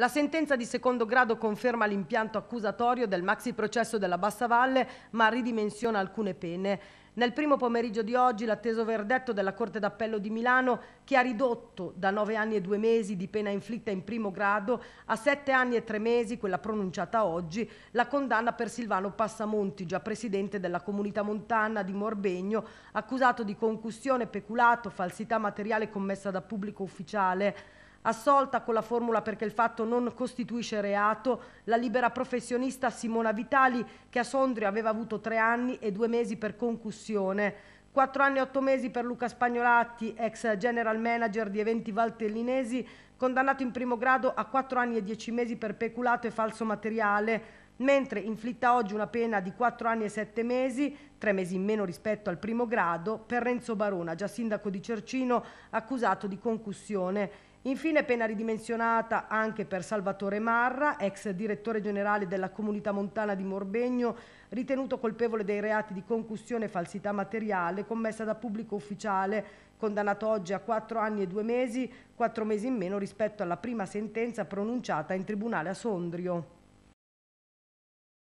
La sentenza di secondo grado conferma l'impianto accusatorio del maxi processo della Bassa Valle, ma ridimensiona alcune pene. Nel primo pomeriggio di oggi l'atteso verdetto della Corte d'Appello di Milano che ha ridotto da nove anni e due mesi di pena inflitta in primo grado a sette anni e tre mesi, quella pronunciata oggi, la condanna per Silvano Passamonti, già presidente della comunità montana di Morbegno, accusato di concussione, peculato, falsità materiale commessa da pubblico ufficiale. Assolta con la formula perché il fatto non costituisce reato la libera professionista Simona Vitali che a Sondrio aveva avuto tre anni e due mesi per concussione. Quattro anni e otto mesi per Luca Spagnolatti, ex general manager di eventi valtellinesi, condannato in primo grado a quattro anni e dieci mesi per peculato e falso materiale mentre inflitta oggi una pena di 4 anni e 7 mesi, 3 mesi in meno rispetto al primo grado, per Renzo Barona, già sindaco di Cercino, accusato di concussione. Infine pena ridimensionata anche per Salvatore Marra, ex direttore generale della Comunità Montana di Morbegno, ritenuto colpevole dei reati di concussione e falsità materiale commessa da pubblico ufficiale, condannato oggi a 4 anni e 2 mesi, 4 mesi in meno rispetto alla prima sentenza pronunciata in tribunale a Sondrio.